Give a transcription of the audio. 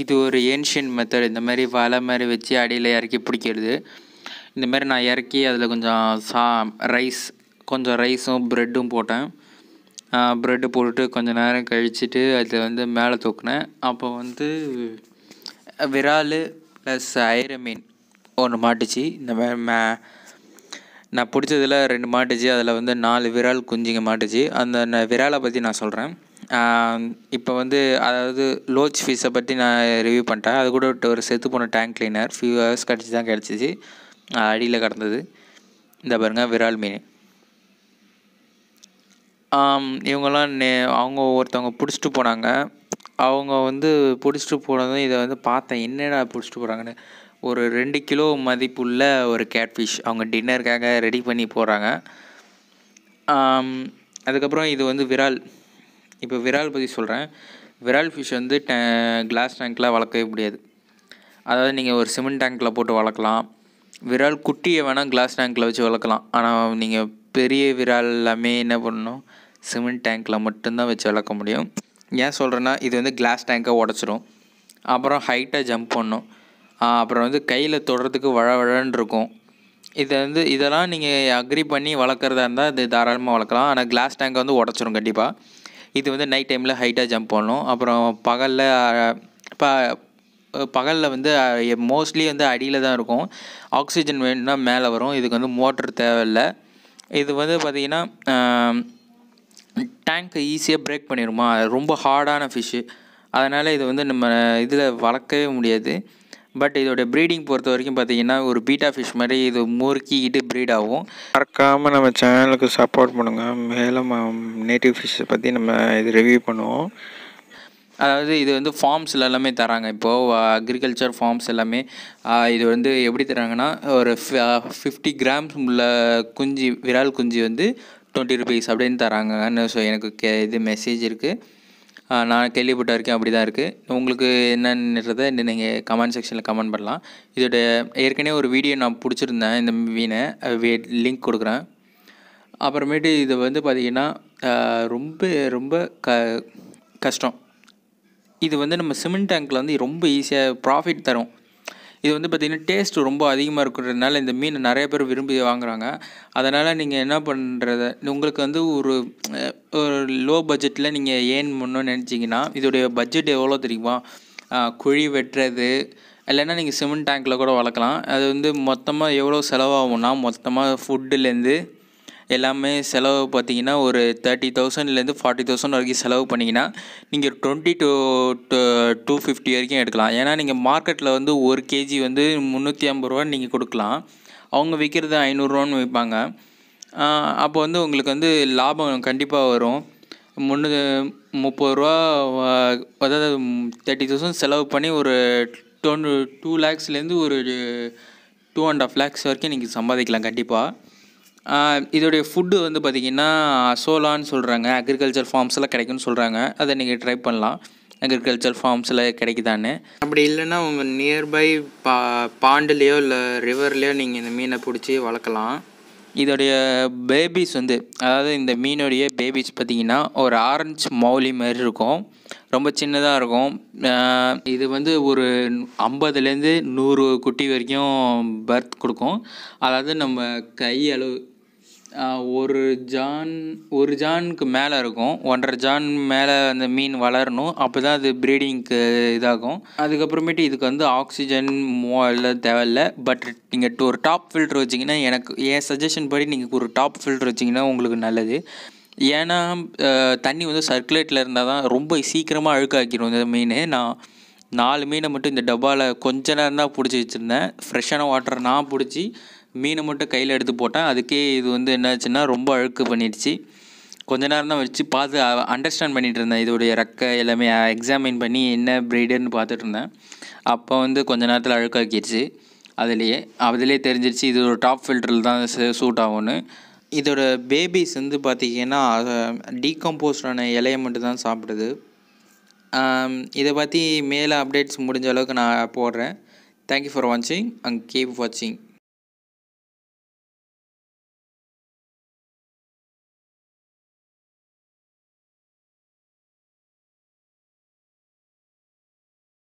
இது ஒரு ancient method இந்த மாதிரி வலை மாதிரி வச்சு அடியில் இறக்கி பிடிக்கிறது இந்த மாதிரி நான் இறக்கி அதில் கொஞ்சம் சா ரைஸ் கொஞ்சம் ரைஸும் ப்ரெட்டும் போட்டேன் ப்ரெட்டு போட்டுட்டு கொஞ்சம் நேரம் கழிச்சுட்டு அதில் வந்து மேலே தூக்குனேன் அப்போ வந்து விரால் ப்ளஸ் ஐர மீன் ஒன்று மாட்டுச்சு இந்த மாதிரி மே நான் பிடிச்சதில் ரெண்டு மாட்டுச்சு அதில் வந்து நாலு விரால் குஞ்சுங்க மாட்டுச்சு அந்த விராலை பற்றி நான் சொல்கிறேன் இப்போ வந்து அதாவது லோச் ஃபீஸை பற்றி நான் ரிவ்யூ பண்ணிட்டேன் அது கூட ஒரு செத்து போன டேங்க் கிளீனர் ஃபியூ ஹவர்ஸ் கழிச்சு தான் கிடச்சிச்சு அடியில் கிடந்தது இந்த பாருங்கள் விரால் மீன் இவங்கெல்லாம் நே அவங்க ஒருத்தவங்க பிடிச்சிட்டு போனாங்க அவங்க வந்து பிடிச்சிட்டு போனதும் இதை வந்து பார்த்தேன் என்னடா பிடிச்சிட்டு போகிறாங்கன்னு ஒரு ரெண்டு கிலோ மதிப்புள்ள ஒரு கேட்ஃபிஷ் அவங்க டின்னருக்காக ரெடி பண்ணி போகிறாங்க அதுக்கப்புறம் இது வந்து விரால் இப்போ விரால் பற்றி சொல்கிறேன் விரால் ஃபிஷ் வந்து டே கிளாஸ் டேங்க்கில் வளர்க்கவே முடியாது அதாவது நீங்கள் ஒரு சிமெண்ட் டேங்க்கில் போட்டு வளர்க்கலாம் விரால் குட்டியை வேணால் கிளாஸ் டேங்க்கில் வச்சு வளர்க்கலாம் ஆனால் நீங்கள் பெரிய விரால் எல்லாமே என்ன பண்ணணும் சிமெண்ட் டேங்க்கில் மட்டும்தான் வச்சு வளர்க்க முடியும் ஏன் சொல்கிறேன்னா இது வந்து கிளாஸ் டேங்க்காக உடச்சிரும் அப்புறம் ஹைட்டாக ஜம்ப் பண்ணும் அப்புறம் வந்து கையில் தொடுறதுக்கு வழவழன்னு இருக்கும் இதை வந்து இதெல்லாம் நீங்கள் அக்ரி பண்ணி வளர்க்குறதா இருந்தால் இது தாராளமாக வளர்க்கலாம் ஆனால் கிளாஸ் டேங்க் வந்து உடச்சிரும் கண்டிப்பாக இது வந்து நைட் டைமில் ஹைட்டாக ஜம்ப் பண்ணணும் அப்புறம் பகலில் இப்போ பகலில் வந்து மோஸ்ட்லி வந்து அடியில் தான் இருக்கும் ஆக்சிஜன் வேணும்னா மேலே வரும் இதுக்கு வந்து மோட்டர் தேவையில்லை இது வந்து பார்த்திங்கன்னா டேங்க்கை ஈஸியாக பிரேக் பண்ணிடுமா ரொம்ப ஹார்டான ஃபிஷ்ஷு அதனால் இது வந்து நம்ம இதில் வளர்க்கவே முடியாது பட் இதோடய ப்ரீடிங் பொறுத்த வரைக்கும் பார்த்தீங்கன்னா ஒரு பீட்டா ஃபிஷ் மாதிரி இது முறுக்கிட்டு ப்ரீட் ஆகும் மறக்காமல் நம்ம சேனலுக்கு சப்போர்ட் பண்ணுங்கள் மேலும் நேட்டிவ் ஃபிஷ்ஷை பற்றி நம்ம இது ரிவ்யூ பண்ணுவோம் அதாவது இது வந்து ஃபார்ம்ஸில் எல்லாமே தராங்க இப்போது அக்ரிகல்ச்சர் ஃபார்ம்ஸ் எல்லாமே இது வந்து எப்படி தராங்கன்னா ஒரு ஃபிஃப்டி கிராம்ஸ் உள்ள குஞ்சு விரால் குஞ்சு வந்து டுவெண்ட்டி ருபீஸ் அப்படின்னு தராங்கன்னு ஸோ எனக்கு கே இது மெசேஜ் இருக்குது நான் கேள்விப்பட்ட வரைக்கும் அப்படி தான் இருக்குது உங்களுக்கு என்னன்றதை நீங்கள் கமெண்ட் செக்ஷனில் கமெண்ட் பண்ணலாம் இதோட ஏற்கனவே ஒரு வீடியோ நான் பிடிச்சிருந்தேன் இந்த மீனை லிங்க் கொடுக்குறேன் அப்புறமேட்டு இது வந்து பார்த்திங்கன்னா ரொம்ப ரொம்ப க கஷ்டம் இது வந்து நம்ம சிமெண்ட் டேங்க்கில் வந்து ரொம்ப ஈஸியாக ப்ராஃபிட் தரும் இது வந்து பார்த்திங்கன்னா டேஸ்ட் ரொம்ப அதிகமாக இருக்கிறதுனால இந்த மீன் நிறைய பேர் விரும்பி வாங்குகிறாங்க அதனால் நீங்கள் என்ன பண்ணுறத உங்களுக்கு வந்து ஒரு ஒரு லோ பட்ஜெட்டில் நீங்கள் ஏன் பண்ணணும்னு நினச்சிங்கன்னா இதோடைய பட்ஜெட் எவ்வளோ தெரியுமா குழி வெட்டுறது இல்லைன்னா நீங்கள் சிமெண்ட் டேங்க்கில் கூட வளர்க்கலாம் அது வந்து மொத்தமாக எவ்வளோ செலவாகும்னா மொத்தமாக ஃபுட்டுலேருந்து எல்லாமே செலவு பார்த்தீங்கன்னா ஒரு தேர்ட்டி தௌசண்ட்லேருந்து ஃபார்ட்டி தௌசண்ட் வரைக்கும் செலவு பண்ணிங்கன்னா நீங்கள் டுவெண்ட்டி டூ டூ ஃபிஃப்டி வரைக்கும் எடுக்கலாம் ஏன்னா நீங்கள் மார்க்கெட்டில் வந்து ஒரு கேஜி வந்து முந்நூற்றி ஐம்பது ரூபா நீங்கள் கொடுக்கலாம் அவங்க விற்கிறது ஐநூறுரூவான்னு விற்பாங்க அப்போ வந்து உங்களுக்கு வந்து லாபம் கண்டிப்பாக வரும் முன்னு முப்பது ரூபா அதாவது தேர்ட்டி தௌசண்ட் செலவு பண்ணி ஒரு டொன் டூ லேக்ஸ்லேருந்து ஒரு டூ அண்ட் ஆஃப் லேக்ஸ் வரைக்கும் நீங்கள் சம்பாதிக்கலாம் கண்டிப்பாக இதோடைய ஃபுட்டு வந்து பார்த்திங்கன்னா சோலான்னு சொல்கிறாங்க அக்ரிகல்ச்சர் ஃபார்ம்ஸ்லாம் கிடைக்கும்னு சொல்கிறாங்க அதை நீங்கள் ட்ரை பண்ணலாம் அக்ரிகல்ச்சர் ஃபார்ம்ஸில் கிடைக்குதான்னு அப்படி இல்லைன்னா உங்கள் நியர்பை பா பாண்டுலேயோ இல்லை ரிவர்லேயோ நீங்கள் இந்த மீனை பிடிச்சி வளர்க்கலாம் இதோடைய பேபிஸ் வந்து அதாவது இந்த மீனுடைய பேபிஸ் பார்த்திங்கன்னா ஒரு ஆரஞ்சு மௌலி மாதிரி இருக்கும் ரொம்ப சின்னதாக இருக்கும் இது வந்து ஒரு ஐம்பதுலேருந்து நூறு குட்டி வரைக்கும் பர்த் கொடுக்கும் அதாவது நம்ம கை அளவு ஒரு ஜான் ஒரு ஜானுக்கு மேலே இருக்கும் ஒன்றரை ஜான் மேலே அந்த மீன் வளரணும் அப்போ தான் அது ப்ரீடிங்க்கு இதாகும் அதுக்கப்புறமேட்டு இதுக்கு வந்து ஆக்சிஜன் மோ எல்லாம் தேவையில்லை பட் நீங்கள் ஒரு டாப் ஃபில்ட்ரு வச்சிங்கன்னா எனக்கு என் சஜஷன் படி நீங்கள் ஒரு டாப் ஃபில்ட்ரு வச்சிங்கன்னா உங்களுக்கு நல்லது ஏன்னா தண்ணி வந்து சர்க்குலேட்டில் இருந்தால் தான் ரொம்ப சீக்கிரமாக அழுக்காக்கிடும் இந்த மீன் நான் நாலு மீனை மட்டும் இந்த டப்பாவில் கொஞ்ச நேரம் தான் பிடிச்சி வச்சுருந்தேன் ஃப்ரெஷ்ஷான வாட்டரை நான் பிடிச்சி மீனை மட்டும் கையில் எடுத்து போட்டேன் அதுக்கே இது வந்து என்னாச்சுன்னா ரொம்ப அழுக்கு பண்ணிடுச்சு கொஞ்ச நேரம் தான் வச்சு பார்த்து அண்டர்ஸ்டாண்ட் பண்ணிகிட்டு இருந்தேன் இதோடைய ரெக்கை எல்லாமே எக்ஸாமின் பண்ணி என்ன ப்ரீடுன்னு பார்த்துட்டு இருந்தேன் அப்போ வந்து கொஞ்ச நேரத்தில் அழுக்காக்கிடுச்சு அதுலேயே அதுலேயே தெரிஞ்சிருச்சு இது ஒரு டாப் ஃபில்டரில் தான் சூட் ஆகும்னு இதோட பேபிஸ் வந்து பார்த்திங்கன்னா டீகம்போஸ்டான இலையை மட்டும் தான் சாப்பிடுது இதை பற்றி மேலே அப்டேட்ஸ் முடிஞ்ச அளவுக்கு நான் போடுறேன் தேங்க்யூ ஃபார் வாட்சிங் அங்கே கீப் வாட்சிங்